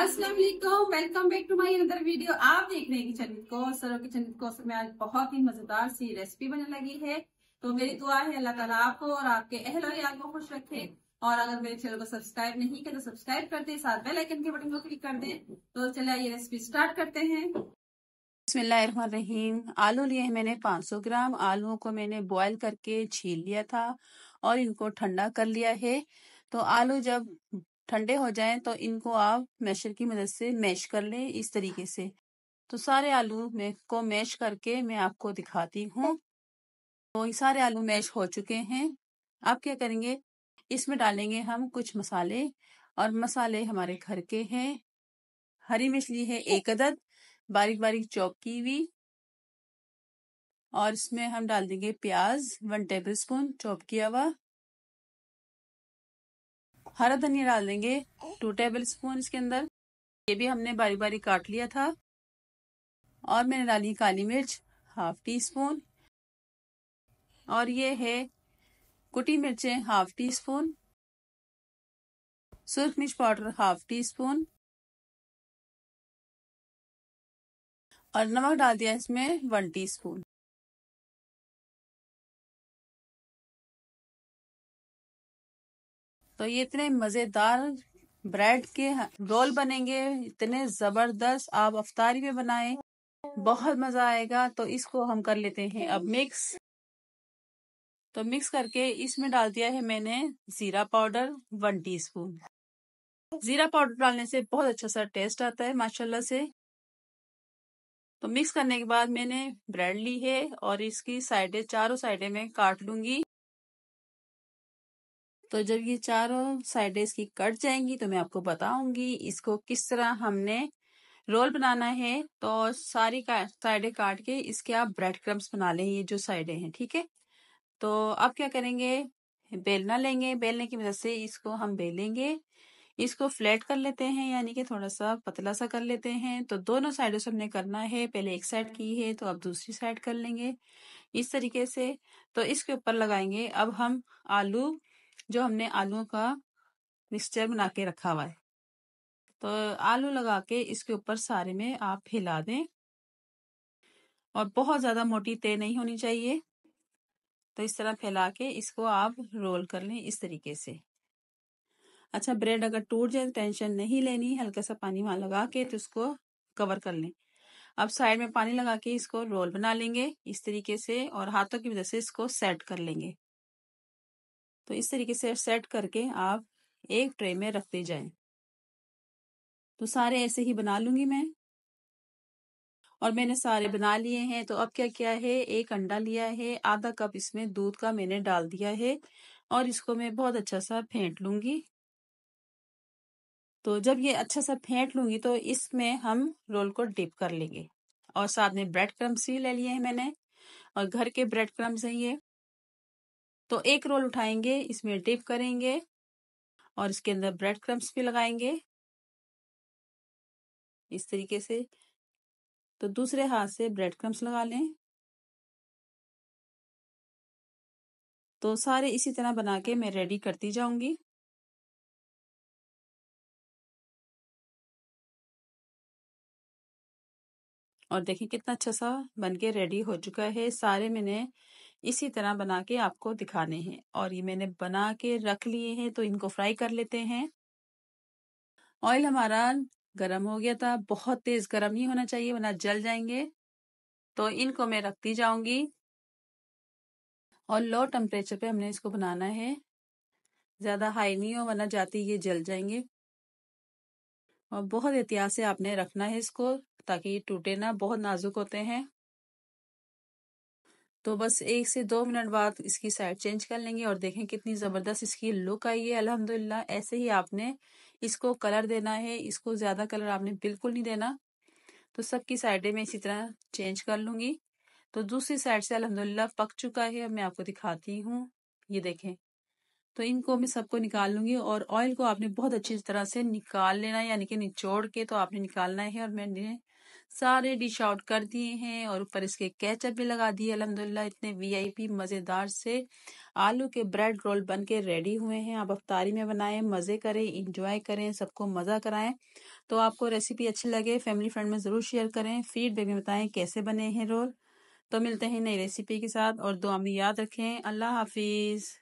अस्सलाम वालेकुम welcome back to my another video आप देख रहे हैं kitchen with Kausar kitchen with Kausar में आज बहुत ही मजेदार सी रेसिपी बनने लगी है तो मेरी दुआ है अल्लाह ताला आपको और आपके अहल और यार को खुश रखे और अगर मेरे चैनल को सब्सक्राइब नहीं किया तो सब्सक्राइब कर दे साथ बेल आइकन के बटन को क्लिक कर दे तो चलिए ये रेसिपी स्टार्ट करते हैं बसमीम आलू लिए हैं मैंने 500 ग्राम आलूओं को मैंने बॉईल करके छील लिया था और इनको ठंडा कर लिया है तो आलू जब ठंडे हो जाएं तो इनको आप मैशर की मदद से मैश कर लें इस तरीके से तो सारे आलू में को मैश करके मैं आपको दिखाती हूँ तो ये सारे आलू मैश हो चुके हैं आप क्या करेंगे इसमें डालेंगे हम कुछ मसाले और मसाले हमारे घर के हैं हरी मिर्च ली है एक अदद बारीक बारीक चॉप की हुई और इसमें हम डाल देंगे प्याज वन टेबल स्पून चौप किया हुआ हरा धनिया डाल देंगे टू टेबल स्पून इसके अंदर ये भी हमने बारी बारी काट लिया था और मैंने डाली काली मिर्च हाफ टी स्पून और ये है कुटी मिर्चें हाफ टी स्पून सुर्ख मिर्च पाउडर हाफ टी स्पून और नमक डाल दिया इसमें वन टीस्पून तो ये इतने मजेदार ब्रेड के रोल बनेंगे इतने जबरदस्त आप अफतारी में बनाएं बहुत मजा आएगा तो इसको हम कर लेते हैं अब मिक्स तो मिक्स करके इसमें डाल दिया है मैंने जीरा पाउडर वन टीस्पून जीरा पाउडर डालने से बहुत अच्छा सा टेस्ट आता है माशाल्लाह से तो मिक्स करने के बाद मैंने ब्रेड ली है और इसकी साइडें चारों साइडें में काट लूंगी तो जब ये चारों साइड इसकी कट जाएंगी तो मैं आपको बताऊंगी इसको किस तरह हमने रोल बनाना है तो सारी का, साइडें काट के इसके आप ब्रेड क्रम्स बना लें ये जो साइडे हैं ठीक है तो आप क्या करेंगे बेलना लेंगे बेलने की मदद से इसको हम बेलेंगे इसको फ्लैट कर लेते हैं यानी कि थोड़ा सा पतला सा कर लेते हैं तो दोनों साइडों से हमने करना है पहले एक साइड की है तो अब दूसरी साइड कर लेंगे इस तरीके से तो इसके ऊपर लगाएंगे अब हम आलू जो हमने आलूओं का मिक्सचर बना के रखा हुआ है तो आलू लगा के इसके ऊपर सारे में आप फैला दें और बहुत ज़्यादा मोटी तय नहीं होनी चाहिए तो इस तरह फैला के इसको आप रोल कर लें इस तरीके से अच्छा ब्रेड अगर टूट जाए तो टेंशन नहीं लेनी हल्का सा पानी वहाँ लगा के तो उसको कवर कर लें अब साइड में पानी लगा के इसको रोल बना लेंगे इस तरीके से और हाथों की मदद से इसको सेट कर लेंगे तो इस तरीके से सेट करके आप एक ट्रे में रखते जाएं तो सारे ऐसे ही बना लूंगी मैं और मैंने सारे बना लिए हैं तो अब क्या क्या है एक अंडा लिया है आधा कप इसमें दूध का मैंने डाल दिया है और इसको मैं बहुत अच्छा सा फेंट लूंगी तो जब ये अच्छा सा फेंट लूंगी तो इसमें हम रोल को डिप कर लेंगे और साथ में ब्रेड क्रम्स ही ले लिए हैं मैंने और घर के ब्रेड क्रम्स हैं ये तो एक रोल उठाएंगे इसमें डिप करेंगे और इसके अंदर ब्रेड क्रम्स भी लगाएंगे इस तरीके से तो दूसरे हाथ से ब्रेड क्रम्स लगा लें तो सारे इसी तरह बना के मैं रेडी करती जाऊंगी और देखिए कितना अच्छा सा बन के रेडी हो चुका है सारे मैंने इसी तरह बना के आपको दिखाने हैं और ये मैंने बना के रख लिए हैं तो इनको फ्राई कर लेते हैं ऑयल हमारा गरम हो गया था बहुत तेज गरम नहीं होना चाहिए वरना जल जाएंगे तो इनको मैं रखती जाऊंगी और लो टेम्परेचर पे हमने इसको बनाना है ज़्यादा हाई नहीं हो वरना जाती ये जल जाएंगे और बहुत एहतियात से आपने रखना है इसको ताकि ये टूटे ना बहुत नाजुक होते हैं तो बस एक से दो मिनट बाद इसकी साइड चेंज कर लेंगे और देखें कितनी ज़बरदस्त इसकी लुक आई है अल्हम्दुलिल्लाह ऐसे ही आपने इसको कलर देना है इसको ज़्यादा कलर आपने बिल्कुल नहीं देना तो सबकी साइडें मैं इसी तरह चेंज कर लूँगी तो दूसरी साइड से अलहमदिल्ला पक चुका है मैं आपको दिखाती हूँ ये देखें तो इनको मैं सबको निकाल लूँगी और ऑयल को आपने बहुत अच्छी तरह से निकाल लेना है यानी कि निचोड़ के तो आपने निकालना है और मैंने सारे डिश आउट कर दिए हैं और ऊपर इसके कैचअप भी लगा दिए अलहमदिल्ला इतने वीआईपी मज़ेदार से आलू के ब्रेड रोल बन के रेडी हुए हैं आप अफ्तारी में बनाएं मज़े करें इंजॉय करें सबको मज़ा कराएं तो आपको रेसिपी अच्छी लगे फैमिली फ्रेंड में ज़रूर शेयर करें फीडबैक में बताएं कैसे बने हैं रोल तो मिलते हैं नई रेसिपी के साथ और दो याद रखें अल्लाह हाफिज़